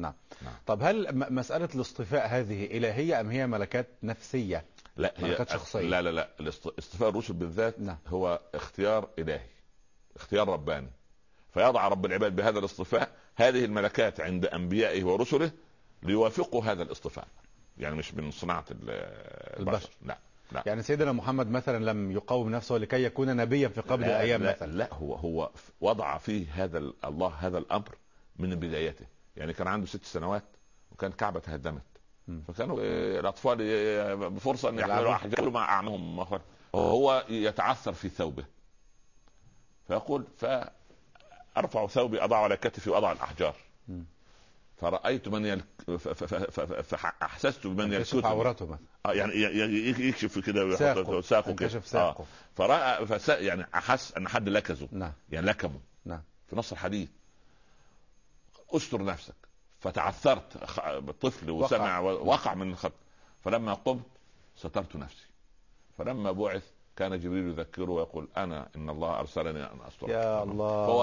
نعم. نعم طب هل مسألة الاصطفاء هذه إلهية أم هي ملكات نفسية لا ملكات هي شخصية لا لا لا اصطفاء الرسل بالذات نعم. هو اختيار إلهي اختيار رباني فيضع رب العباد بهذا الاصطفاء هذه الملكات عند أنبيائه ورسله ليوافقوا هذا الاصطفاء يعني مش من صناعة البشر, البشر. نعم لا. نعم. يعني سيدنا محمد مثلا لم يقاوم نفسه لكي يكون نبيا في قبل لا ايام لا مثلا لا هو هو وضع فيه هذا الله هذا الامر من بدايته يعني كان عنده ست سنوات وكان كعبه تهدمت فكانوا آه، الاطفال آه، بفرصه ان يعملوا احجارهم مع اعمامهم وهو يتعثر في ثوبه فيقول فارفع ثوبي اضعه على كتفي واضع الاحجار فرايت من يل... فاحسست بمن يكشف يعني عورته مثلا آه، يعني يكشف كده ساقه ساقه كده ساقه آه. فراى فس... يعني احس ان حد لكزه نعم يعني لكمه نعم في نص الحديث استر نفسك فتعثرت طفل وسمع وقع, من الخط فلما قمت سترت نفسي فلما بعث كان جبريل يذكره ويقول انا ان الله ارسلني ان استر يا الله هو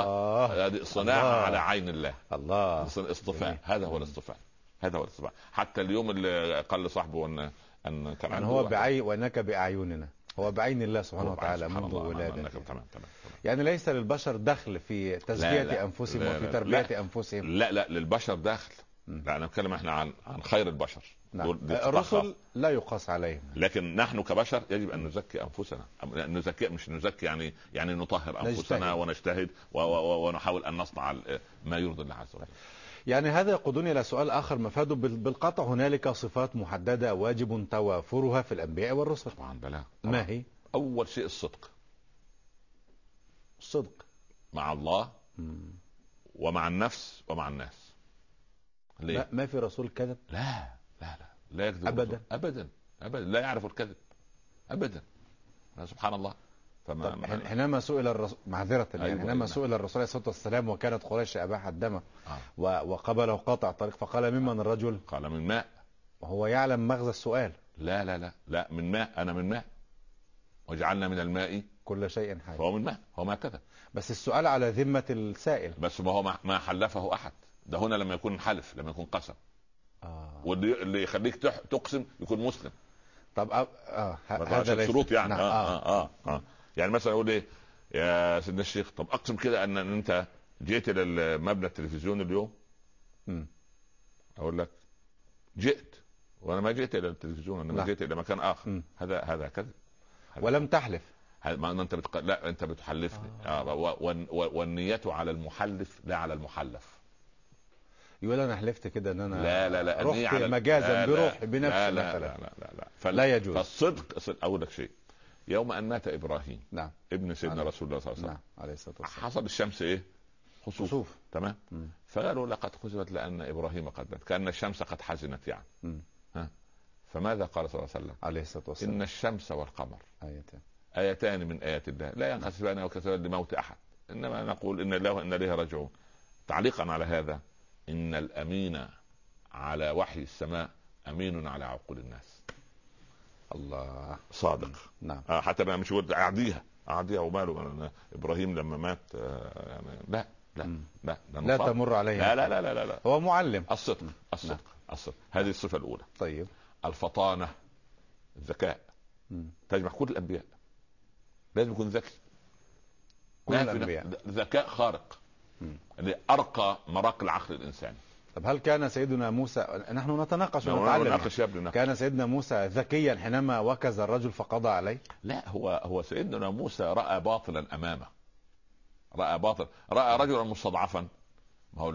هذه صناعه على عين الله الله اصطفاء هذا هو الاصطفاء هذا هو الاصطفاء حتى اليوم اللي قال لصاحبه ان ان كان عنده هو بعي وانك باعيننا هو بعين الله سبحانه وتعالى منذ ولادة يعني ليس للبشر دخل في تزكية أنفسهم وفي تربية أنفسهم لا لا للبشر دخل لا انا بتكلم احنا عن عن خير البشر نعم. الرسل لا يقاس عليهم لكن نحن كبشر يجب ان نزكي انفسنا نزكي مش نزكي يعني يعني نطهر انفسنا نجتهد. ونجتهد ونحاول ان نصنع ما يرضي الله عز وجل طيب. يعني هذا يقودني إلى سؤال آخر مفاده بالقطع هنالك صفات محددة واجب توافرها في الأنبياء والرسل طبعا نعم، بلا ما هي؟ أول شيء الصدق الصدق مع الله مم. ومع النفس ومع الناس ليه؟ ما, ما في رسول كذب؟ لا لا لا لا يكذب أبدا رسول. أبدا أبدا لا يعرف الكذب أبدا سبحان الله فما طب حينما سئل الرسول معذرة يعني أيوة حينما أيوة. سئل الرسول عليه الصلاة والسلام وكانت قريش اباح الدم آه. وقبله قاطع الطريق فقال ممن آه. الرجل؟ قال من ماء وهو يعلم مغزى السؤال لا لا لا لا من ماء أنا من ماء وجعلنا من الماء كل شيء حي فهو من ماء هو ما كذا بس السؤال على ذمة السائل بس ما هو ما حلفه أحد ده هنا لما يكون حلف لما يكون قسم آه. واللي اللي يخليك تقسم يكون مسلم طب آه. هذا شروط يعني نعم. آه. آه. آه. آه. آه. يعني مثلا اقول ايه يا سيدنا الشيخ طب اقسم كده ان انت جئت الى مبنى التلفزيون اليوم اقول لك جئت وانا ما جئت الى التلفزيون انا ما جئت الى مكان اخر م. هذا هذا كذب ولم تحلف ما انت بتق... لا انت بتحلفني آه. آه. و... و... و... والنية على المحلف لا على المحلف يقول انا حلفت كده ان انا لا لا لا رحت على... مجازا بروحي بنفسي لا لا لا لا, لا, لا, لا. فال... لا يجوز فالصدق لك شيء يوم ان مات ابراهيم نعم ابن سيدنا رسول الله صلى الله عليه وسلم نعم عليه الصلاه والسلام حصل الشمس ايه؟ خسوف, خسوف. تمام مم. فقالوا لقد خسفت لان ابراهيم قد مات كان الشمس قد حزنت يعني مم. ها فماذا قال صلى الله عليه وسلم؟ عليه الصلاه والسلام ان الشمس والقمر ايتان ايتان من ايات الله لا ينخسفان نعم. وكسفا لموت احد انما نقول ان الله وانا اليه راجعون تعليقا على هذا ان الامين على وحي السماء امين على عقول الناس الله صادق نعم آه حتى بقى مش اعديها اعديها وماله ابراهيم لما مات آه، يعني لا لا لا لا, لا تمر عليه لا لا, لا لا لا هو معلم الصدق الصدق نعم. الصدق هذه الصفه الاولى طيب الفطانه الذكاء تجمع كل الانبياء لازم يكون ذكي كل الانبياء ذكاء خارق اللي يعني ارقى مراق العقل الانساني طب هل كان سيدنا موسى نحن نتناقش نعم، ونتعلم نناقش يا ابني نعم. كان سيدنا موسى ذكيا حينما وكز الرجل فقضى عليه لا هو هو سيدنا موسى راى باطلا امامه راى باطل راى رجلا مستضعفا ما هو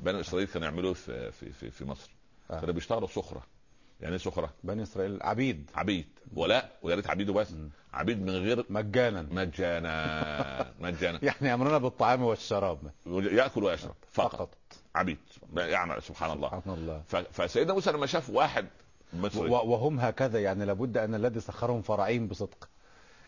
بني اسرائيل كانوا يعملوه في في في, في مصر آه. كانوا بيشتغلوا صخره يعني ايه سخره؟ بني اسرائيل عبيد عبيد ولا ويا ريت عبيده بس عبيد من غير مجانا مجانا مجانا يعني امرنا بالطعام والشراب ياكل ويشرب فقط, فقط. عبيد يعمل سبحان الله سبحان الله فسيدنا موسى لما شاف واحد مصري وهم هكذا يعني لابد ان الذي سخرهم فرعين بصدق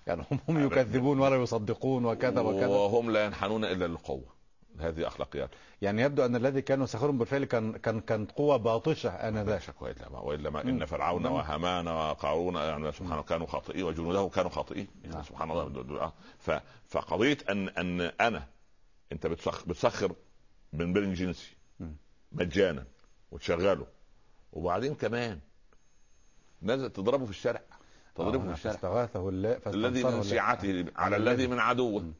يعني هم هم يكذبون ولا يصدقون وكذا وكذا وهم لا ينحنون الا للقوه هذه اخلاقيات يعني يبدو ان الذي كان سخرهم بالفعل كان كان كانت قوة باطشة انذاك والا ما والا ما ان فرعون وهامان وقارون يعني سبحان الله كانوا خاطئين وجنوده كانوا خاطئين يعني نعم. سبحان الله فقضية ان ان انا انت بتسخر, بتسخر من بين جنسي مجانا وتشغله وبعدين كمان نازل تضربه في الشارع تضربه آه، في الشارع فاستغاثه الذي من شيعته على الذي من عدوه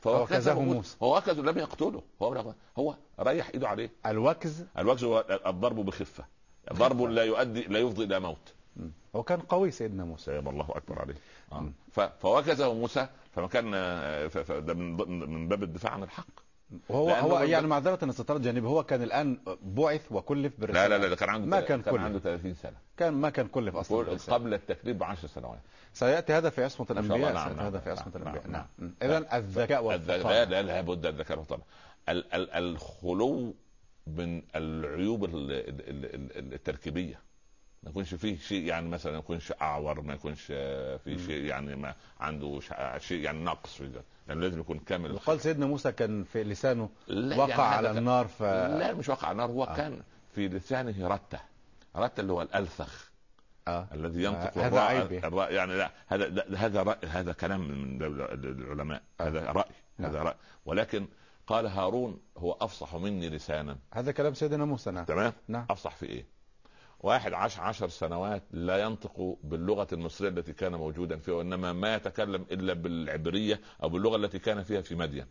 فوكزه وكزه موسى هو وكزه لم يقتله هو هو ريح إيده عليه الوكز الوكز هو الضرب بخفة ضرب لا يؤدي لا يفضي إلى موت هو كان قوي سيدنا موسى يا الله اكبر عليه فوكزه موسى فما كان آه، من باب الدفاع عن الحق وهو هو يعني معذره ان استطرد جانبي هو كان الان بعث وكلف بالرساله لا لا لا كان عنده ما كان, كان عنده 30 سنه كان ما كان كلف اصلا قبل التكليف ب 10 سنوات سياتي هذا في عصمه الانبياء نعم سياتي نعم، هذا في عصمه نعم الانبياء نعم, نعم. اذا الذكاء والفطنه لا لابد الذكاء والفطنه الخلو من العيوب التركيبيه ما يكونش فيه شيء يعني مثلا ما يكونش اعور ما يكونش آه، في شيء يعني ما عنده آه، شيء يعني نقص في ده يعني لازم يكون كامل وقال سيدنا موسى كان في لسانه وقع يعني على النار ف لا مش وقع على النار هو آه. كان في لسانه رته رته اللي هو الالثخ آه. الذي ينطق آه. هذا عيب يعني لا هذا ده هذا رأي هذا كلام من العلماء آه. هذا رأي نعم. هذا رأي ولكن قال هارون هو افصح مني لسانا هذا كلام سيدنا موسى نعم تمام نعم افصح في ايه؟ واحد عاش عشر سنوات لا ينطق باللغة المصرية التي كان موجودا فيها وإنما ما يتكلم إلا بالعبرية أو باللغة التي كان فيها في مدين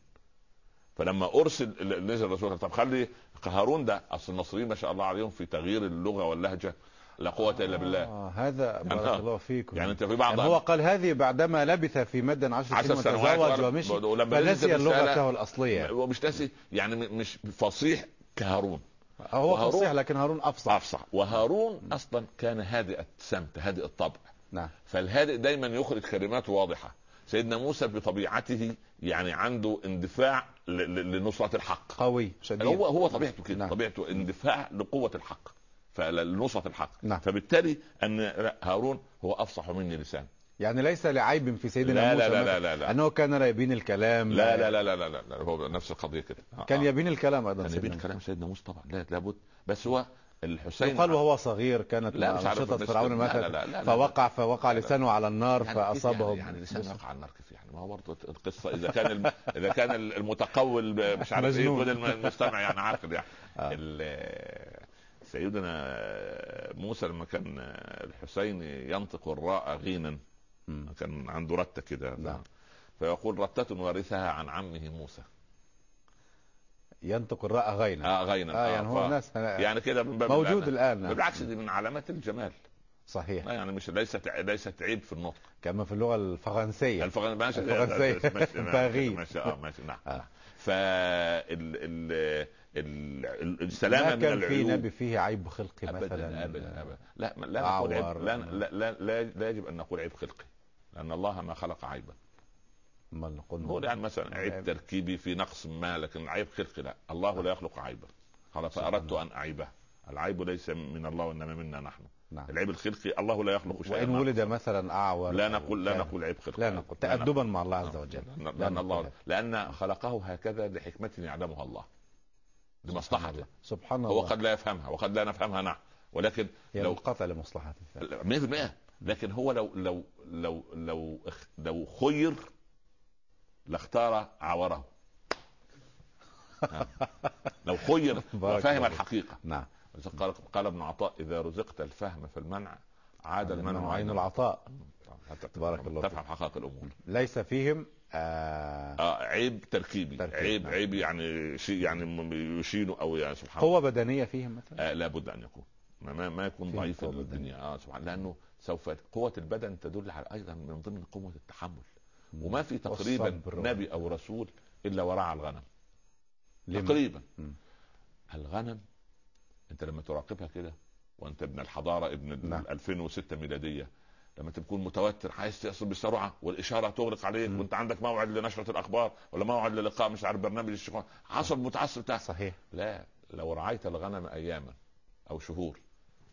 فلما ارسل نزل الرسول طب خلي هارون ده اصل المصريين ما شاء الله عليهم في تغيير اللغه واللهجه لا قوة آه إلا بالله آه هذا بارك الله فيكم يعني أنت في بعض يعني هو قال هذه بعدما لبث في مدن عشر, عشر سنين وتزوج ومشي فنسي لغته الأصلية ومش ناسي يعني مش فصيح كهارون هو فصيح لكن هارون افصح افصح وهارون اصلا كان هادئ السمت هادئ الطبع نعم فالهادئ دايما يخرج كلمات واضحه سيدنا موسى بطبيعته يعني عنده اندفاع لنصرة الحق قوي شديد هو هو طبيعته كده نعم. طبيعته اندفاع لقوة الحق فلنصرة الحق نعم. فبالتالي ان هارون هو افصح مني لسان يعني ليس لعيب في سيدنا لا موسى لا لا لا لا انه كان لا يبين الكلام لا لا لا لا لا, لا, لا. هو نفس القضيه كده كان يبين الكلام ايضا كان يبين الكلام سيدنا موسى طبعا لا لابد بس هو الحسين يقال وهو صغير كانت لا عارف فرعون مثلا لا لا لا فوقع فوقع لسانه على النار يعني فاصابه يعني, يعني لسانه وقع على النار كيف يعني ما هو برضه القصه اذا كان الم... اذا كان المتقول مش عارف ايه المستمع يعني عاقل يعني سيدنا موسى لما كان الحسين ينطق الراء غينا مم. كان عنده رته كده نعم. فيقول رته ورثها عن عمه موسى ينطق الراء غينا اه غينا آه, يعني آه هو ناس يعني كده موجود الان, بالعكس دي من علامات الجمال صحيح لا آه، يعني مش ليست ليست عيب في النطق كما في اللغه الفرنسيه الفرنسيه ماشي الفرنسيه ماشي ماشي اه ماشي نعم آه. ال السلامه من العيوب في نبي فيه عيب خلقي أبداً مثلا ابدا ابدا لا لا لا, لا, لا, لا يجب ان نقول عيب خلقي لان الله ما خلق عيبا ما نقول هو يعني مثلا عيب نعم. تركيبي في نقص ما لكن عيب خلقي لا الله لا نعم. يخلق عيبا قال فاردت ان اعيبه العيب ليس من الله وانما منا نحن نعم. العيب الخلقي الله لا يخلق شيئا وان ولد مثلا اعور لا نقول لا نقول عيب خلقي لا نقول تادبا مع الله عز وجل نعم. لا لان الله لان خلقه هكذا لحكمه يعلمها الله لمصلحته سبحان الله هو قد لا يفهمها وقد لا نفهمها نحن ولكن لو قتل لمصلحته 100% لكن هو لو لو لو لو لو خير لاختار عوره نعم. لو خير فهم الحقيقه نعم قال قال ابن عطاء اذا رزقت الفهم في المنع عاد المنع عين العطاء تبارك الله تفهم حقائق الامور ليس فيهم آه, آه عيب تركيبي تركيبي عيب نعم. عيب يعني شيء يعني يشينه او يعني سبحان الله قوه بدنيه فيهم مثلا آه لابد ان يكون ما ما يكون ضعيف الدنيا اه سبحان لانه سوف قوه البدن تدل على ايضا من ضمن قوه التحمل وما في تقريبا نبي او رسول الا ورعى الغنم تقريبا الغنم انت لما تراقبها كده وانت ابن الحضاره ابن نعم. 2006 ميلاديه لما تكون متوتر عايز تحصل بسرعه والاشاره تغلق عليك وانت عندك موعد لنشره الاخبار ولا موعد للقاء مش عارف برنامج الشيخ عصب متعصب تحصل صحيح لا لو رعيت الغنم اياما او شهور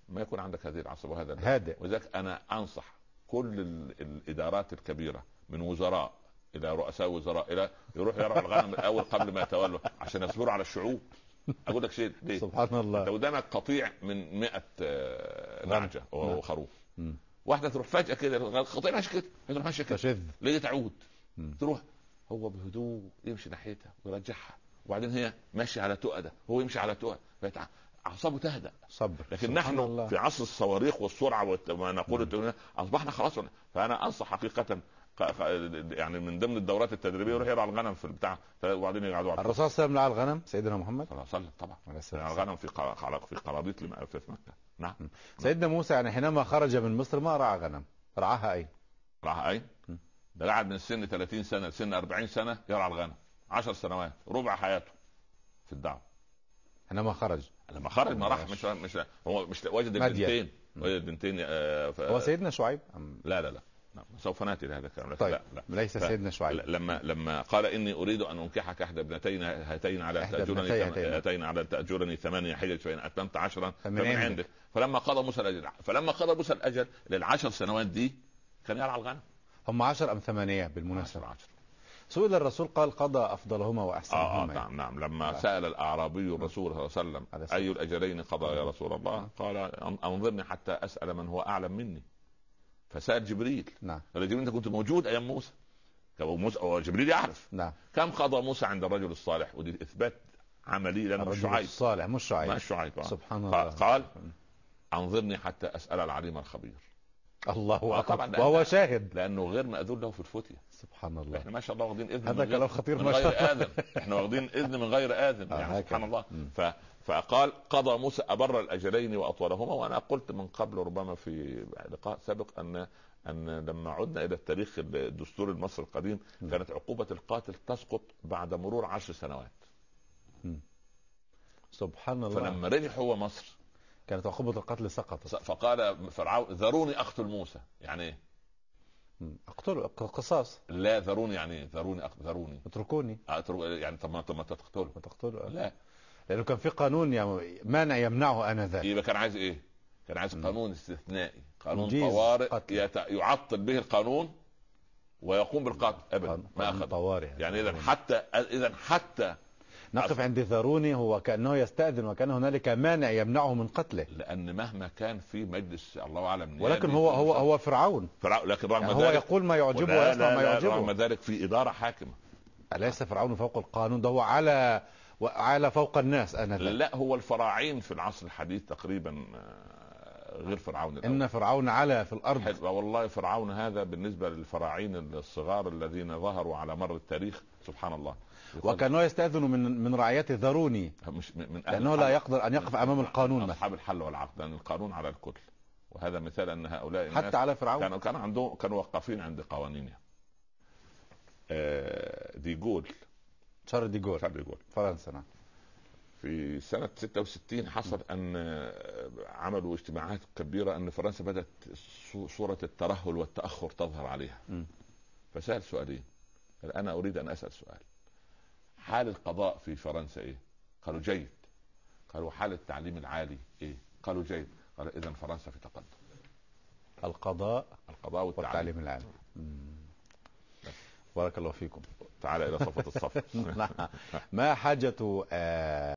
ما يكون عندك هذه العصب وهذا هادئ ولذلك انا انصح كل الادارات الكبيره من وزراء الى رؤساء وزراء الى يروح يرعى الغنم الاول قبل ما يتولوا عشان يصبروا على الشعوب اقول لك شيء ليه؟ سبحان الله لو دامك قطيع من 100 آه، نعجه وخروف نعم. واحده تروح فجاه كده ماشي كده ماشي كده ليه تعود تروح هو بهدوء يمشي ناحيتها ويرجعها وبعدين هي ماشيه على تؤده هو يمشي على تؤده اعصابه تهدأ صبر لكن نحن الله. في عصر الصواريخ والسرعه وما نقول نعم. اصبحنا خلاص فانا انصح حقيقه يعني من ضمن الدورات التدريبيه نعم. يروح يرعى الغنم في البتاع وبعدين يقعدوا على الرسول صلى الله عليه وسلم الغنم سيدنا محمد صلى الله عليه وسلم طبعا يعني الغنم في في قرابيط في مكه نعم سيدنا موسى يعني حينما خرج من مصر ما رعى غنم رعاها اين؟ رعاها اين؟ ده قعد من سن 30 سنه لسن 40 سنه يرعى الغنم 10 سنوات ربع حياته في الدعوه لما خرج لما خرج ما راح مش مش هو مش وجد البنتين وجد بنتين آه ف... هو سيدنا شعيب أم... لا لا لا سوف ناتي لهذا الكلام طيب لا لا ليس ف... سيدنا شعيب لما لما قال اني اريد ان انكحك احدى ابنتين هاتين على تاجرني هاتين على تاجرني ثمانيه حجج فان اتممت عشرا فمن, فمن عندك. فلما قضى موسى الاجل فلما قضى موسى الاجل للعشر سنوات دي كان يرعى الغنم هم عشر ام ثمانيه بالمناسبه عشر, عشر. سئل الرسول قال قضى افضلهما واحسنهما آه, آه نعم نعم لما آه. سال الاعرابي الرسول صلى الله عليه وسلم اي الاجلين قضى يا رسول الله نعم. قال انظرني حتى اسال من هو اعلم مني فسال جبريل نعم جبريل انت كنت موجود ايام موسى موسى جبريل يعرف نعم كم قضى موسى عند الرجل الصالح ودي اثبات عملي لانه الشعيب شعيب الصالح مش شعيب مش شعيب آه. سبحان الله قال انظرني حتى اسال العليم الخبير الله طبعا اكبر وهو شاهد لانه غير ماذون له في الفتيه سبحان الله احنا ما شاء الله واخدين اذن هذا كلام خطير من غير اذن احنا واخدين اذن من غير اذن آه، يعني سبحان الله ف... فقال قضى موسى ابر الاجلين واطولهما وانا قلت من قبل ربما في لقاء سابق ان ان لما عدنا الى التاريخ الدستور المصري القديم كانت عقوبه القاتل تسقط بعد مرور عشر سنوات سبحان الله فلما رجع هو مصر كانت عقوبة القتل سقطت فقال فرعون ذروني اقتل موسى يعني ايه؟ اقتله قصاص لا ذروني يعني ايه؟ ذروني أق... ذروني اتركوني آه، أترو... يعني طب ما طب ما تقتله ما تقتله آه. لا لانه كان في قانون يعني مانع يمنعه انذاك يبقى إيه، كان عايز ايه؟ كان عايز قانون استثنائي قانون طوارئ يت... يعطل به القانون ويقوم بالقتل ابدا ما اخذ طوارئ يعني اذا حتى اذا حتى نقف عند ذاروني هو كأنه يستأذن وكان هنالك مانع يمنعه من قتله لأن مهما كان في مجلس الله أعلم ولكن هو هو هو فرعون فرعون لكن رغم يعني ذلك هو يقول ما يعجبه ويصنع ما يعجبه رغم ذلك في إدارة حاكمة أليس فرعون فوق القانون ده هو على وعلى فوق الناس أنا لا هو الفراعين في العصر الحديث تقريبا آه، غير فرعون الأول. ان فرعون علا في الارض والله فرعون هذا بالنسبه للفراعين الصغار الذين ظهروا على مر التاريخ سبحان الله وكانوا يستاذنوا من من رعيته ذروني مش من لانه لا يقدر ان يقف امام القانون اصحاب الحل والعقد لان القانون على الكل وهذا مثال ان هؤلاء الناس حتى على فرعون كانوا كان عندهم كانوا واقفين عند قوانينها آه ديغول شارل ديغول شارل ديغول فرنسا نعم في سنة 66 حصل أن آه، عملوا اجتماعات كبيرة أن فرنسا بدأت صورة الترهل والتأخر تظهر عليها فسأل سؤالين أنا أريد أن أسأل سؤال حال القضاء في فرنسا إيه؟ قالوا جيد قالوا حال التعليم العالي إيه؟ قالوا جيد قال إذا فرنسا في تقدم القضاء القضاء والتعليم, والتعليم العالي بارك الله فيكم تعال الى صفه الصف نعم. ما حاجه آه